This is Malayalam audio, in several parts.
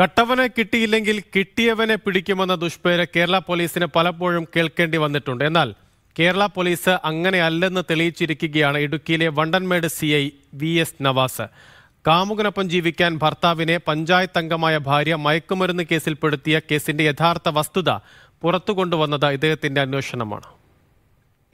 കട്ടവനെ കിട്ടിയില്ലെങ്കിൽ കിട്ടിയവനെ പിടിക്കുമെന്ന ദുഷ്പേര് കേരള പോലീസിന് പലപ്പോഴും കേൾക്കേണ്ടി വന്നിട്ടുണ്ട് എന്നാൽ കേരള പോലീസ് അങ്ങനെയല്ലെന്ന് തെളിയിച്ചിരിക്കുകയാണ് ഇടുക്കിയിലെ Vandanmedu C I V S Navas കാമുകനൊപ്പം ജീവിക്കാൻ ഭർത്താവിനെ പഞ്ചായത്ത് അംഗമായ ഭാര്യ മയക്കുമരുന്ന് കേസിൽപ്പെടുത്തിയ കേസിന്റെ യഥാർത്ഥ വസ്തുത പുറത്തു കൊണ്ടുവന്നത് ഇദ്ദേഹത്തിന്റെ അന്വേഷണമാണ്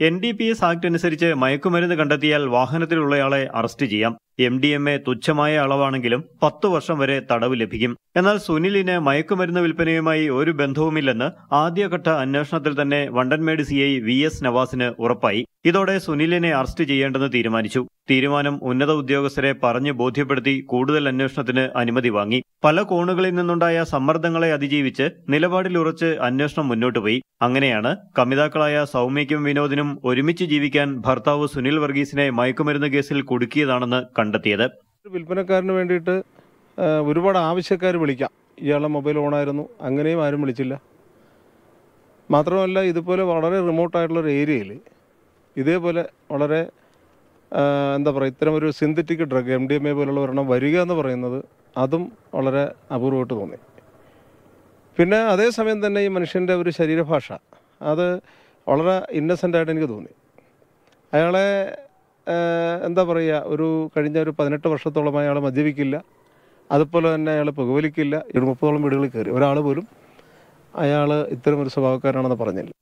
N D P S act അനുസരിച്ച് മയക്കുമരുന്ന് കണ്ടെത്തിയാൽ വാഹനത്തിലുള്ളയാളെ അറസ്റ്റ് ചെയ്യാം എം ഡി എം എ തുച്ഛമായ അളവാണെങ്കിലും പത്ത് വർഷം വരെ തടവ് ലഭിക്കും എന്നാൽ സുനിലിന് മയക്കുമരുന്ന് വിൽപ്പനയുമായി ഒരു ബന്ധവുമില്ലെന്ന് ആദ്യഘട്ട അന്വേഷണത്തിൽ തന്നെ Vandanmedu C I V S നവാസിന് ഉറപ്പായി ഇതോടെ സുനിലിനെ അറസ്റ്റ് ചെയ്യേണ്ടെന്ന് തീരുമാനിച്ചു തീരുമാനം ഉന്നത ഉദ്യോഗസ്ഥരെ പറഞ്ഞു ബോധ്യപ്പെടുത്തി കൂടുതൽ അന്വേഷണത്തിന് അനുമതി വാങ്ങി പല കോണുകളിൽ നിന്നുണ്ടായ സമ്മർദ്ദങ്ങളെ അതിജീവിച്ച് നിലപാടിലുറച്ച് അന്വേഷണം മുന്നോട്ട് പോയി അങ്ങനെയാണ് കമിതാക്കളായ സൗമ്യയ്ക്കും വിനോദിനും ഒരുമിച്ച് ജീവിക്കാൻ ഭർത്താവ് സുനിൽ വർഗീസിനെ മയക്കുമരുന്ന് കേസിൽ കുടുക്കിയതാണെന്ന് കണ്ടെത്തിയത് വിൽപ്പനക്കാരന് വേണ്ടിയിട്ട് ഒരുപാട് ആവശ്യക്കാർ വിളിക്കാം ഇയാളെ മൊബൈൽ ഓണായിരുന്നു അങ്ങനെയും ആരും വിളിച്ചില്ല മാത്രമല്ല ഇതുപോലെ വളരെ ഒരു ഏരിയയിൽ ഇതേപോലെ വളരെ എന്താ പറയുക ഇത്തരം ഒരു synthetic drug M D M A പോലുള്ള ഒരെണ്ണം വരിക എന്ന് പറയുന്നത് അതും വളരെ അപൂർവമായിട്ട് തോന്നി പിന്നെ അതേസമയം തന്നെ ഈ മനുഷ്യൻ്റെ ഒരു ശരീരഭാഷ അത് വളരെ ഇന്നസെൻ്റായിട്ട് എനിക്ക് തോന്നി അയാളെ എന്താ പറയുക ഒരു കഴിഞ്ഞ ഒരു പതിനെട്ട് വർഷത്തോളമായി അയാൾ മദ്യപിക്കില്ല അതുപോലെ തന്നെ അയാൾ പുകവലിക്കില്ല ഒരു വീടുകളിൽ കയറി ഒരാൾ പോലും അയാൾ ഇത്തരം ഒരു സ്വഭാവക്കാരാണെന്ന് പറഞ്ഞില്ല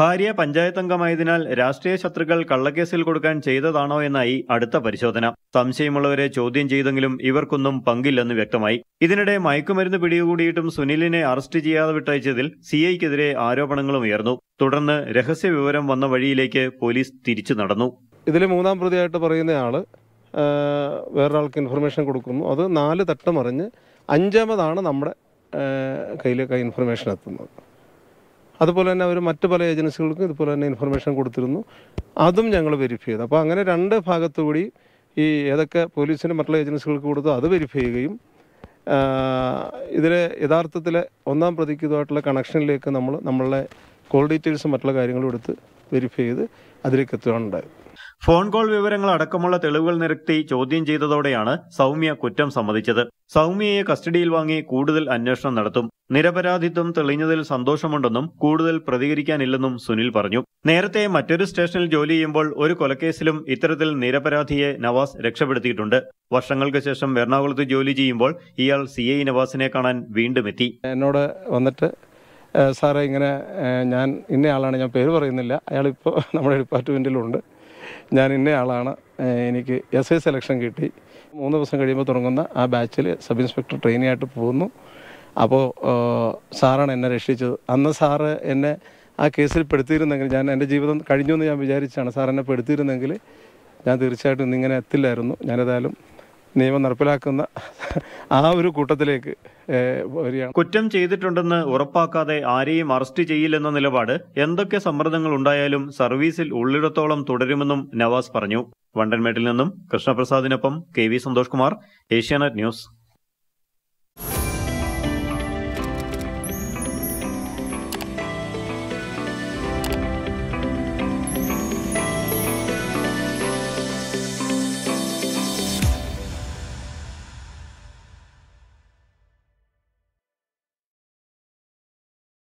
ഭാര്യ പഞ്ചായത്ത് അംഗമായതിനാൽ രാഷ്ട്രീയ ശത്രുക്കൾ കള്ളക്കേസിൽ കൊടുക്കാൻ ചെയ്തതാണോ എന്നായി അടുത്ത പരിശോധന സംശയമുള്ളവരെ ചോദ്യം ചെയ്തെങ്കിലും ഇവർക്കൊന്നും പങ്കില്ലെന്ന് വ്യക്തമായി ഇതിനിടെ മയക്കുമരുന്ന് പിടികൂടിയിട്ടും സുനിലിനെ അറസ്റ്റ് ചെയ്യാതെ വിട്ടയച്ചതിൽ സിഐക്കെതിരെ ആരോപണങ്ങളും ഉയർന്നു തുടർന്ന് രഹസ്യ വിവരം വന്ന വഴിയിലേക്ക് പോലീസ് തിരിച്ചു നടന്നു ഇതിൽ മൂന്നാം പ്രതിയായിട്ട് ആള് വേറൊരാൾക്ക് ഇൻഫർമേഷൻ കൊടുക്കുന്നു അത് നാല് തട്ടമറിഞ്ഞ് അഞ്ചാമതാണ് നമ്മുടെ കയ്യിലേക്ക് ഇൻഫർമേഷൻ എത്തുന്നത് അതുപോലെ തന്നെ അവർ മറ്റു പല ഏജൻസികൾക്കും ഇതുപോലെ തന്നെ ഇൻഫർമേഷൻ കൊടുത്തിരുന്നു അതും ഞങ്ങൾ വെരിഫൈ ചെയ്തു അപ്പോൾ അങ്ങനെ രണ്ട് ഭാഗത്തുകൂടി ഈ ഏതൊക്കെ പോലീസിന് മറ്റുള്ള ഏജൻസികൾക്ക് കൊടുത്തു അത് വെരിഫൈ ചെയ്യുകയും ഇതിലെ യഥാർത്ഥത്തിലെ ഒന്നാം പ്രതിക്ക് ഇതുമായിട്ടുള്ള കണക്ഷനിലേക്ക് നമ്മൾ നമ്മളുടെ കോൾ ഡീറ്റെയിൽസും മറ്റുള്ള കാര്യങ്ങളും എടുത്ത് വെരിഫൈ ചെയ്ത് അതിലേക്ക് എത്തുകയുണ്ടായി ഫോൺ കോൾ വിവരങ്ങൾ അടക്കമുള്ള തെളിവുകൾ നിരത്തി ചോദ്യം ചെയ്തതോടെയാണ് സൗമ്യ കുറ്റം സമ്മതിച്ചത് സൗമ്യയെ കസ്റ്റഡിയിൽ വാങ്ങി കൂടുതൽ അന്വേഷണം നടത്തും നിരപരാധിത്വം തെളിഞ്ഞതിൽ സന്തോഷമുണ്ടെന്നും കൂടുതൽ പ്രതികരിക്കാനില്ലെന്നും സുനിൽ പറഞ്ഞു നേരത്തെ മറ്റൊരു സ്റ്റേഷനിൽ ജോലി ചെയ്യുമ്പോൾ ഒരു കൊലക്കേസിലും ഇത്തരത്തിൽ നിരപരാധിയെ നവാസ് രക്ഷപ്പെടുത്തിയിട്ടുണ്ട് വർഷങ്ങൾക്ക് ശേഷം എറണാകുളത്ത് ജോലി ചെയ്യുമ്പോൾ ഇയാൾ സി ഐ നവാസിനെ കാണാൻ എത്തി എന്നോട് വന്നിട്ട് സാറേ ഇങ്ങനെ ഞാൻ ഇന്നയാളാണ് ഞാൻ പേര് പറയുന്നില്ല അയാളിപ്പോൾ നമ്മുടെ ഡിപ്പാർട്ട്മെൻറ്റിലുണ്ട് ഞാൻ ഇന്നയാളാണ് എനിക്ക് എസ് ഐ സെലക്ഷൻ കിട്ടി മൂന്ന് ദിവസം കഴിയുമ്പോൾ തുടങ്ങുന്ന ആ ബാച്ചിൽ സബ് ഇൻസ്പെക്ടർ ആയിട്ട് പോകുന്നു അപ്പോൾ സാറാണ് എന്നെ രക്ഷിച്ചത് അന്ന് സാറ് എന്നെ ആ കേസിൽ പെടുത്തിയിരുന്നെങ്കിൽ ഞാൻ എൻ്റെ ജീവിതം കഴിഞ്ഞു എന്ന് ഞാൻ വിചാരിച്ചാണ് സാർ എന്നെ പെടുത്തിയിരുന്നെങ്കിൽ ഞാൻ തീർച്ചയായിട്ടും ഇന്നിങ്ങനെ എത്തില്ലായിരുന്നു ഞാനേതായാലും നിയമം നടപ്പിലാക്കുന്ന ആ ഒരു കൂട്ടത്തിലേക്ക് വരികയാണ് കുറ്റം ചെയ്തിട്ടുണ്ടെന്ന് ഉറപ്പാക്കാതെ ആരെയും അറസ്റ്റ് ചെയ്യില്ലെന്ന നിലപാട് എന്തൊക്കെ സമ്മർദ്ദങ്ങൾ ഉണ്ടായാലും സർവീസിൽ ഉള്ളിടത്തോളം തുടരുമെന്നും നവാസ് പറഞ്ഞു വണ്ടൻമേട്ടിൽ നിന്നും കൃഷ്ണപ്രസാദിനൊപ്പം K V Santhosh Kumar Asianet news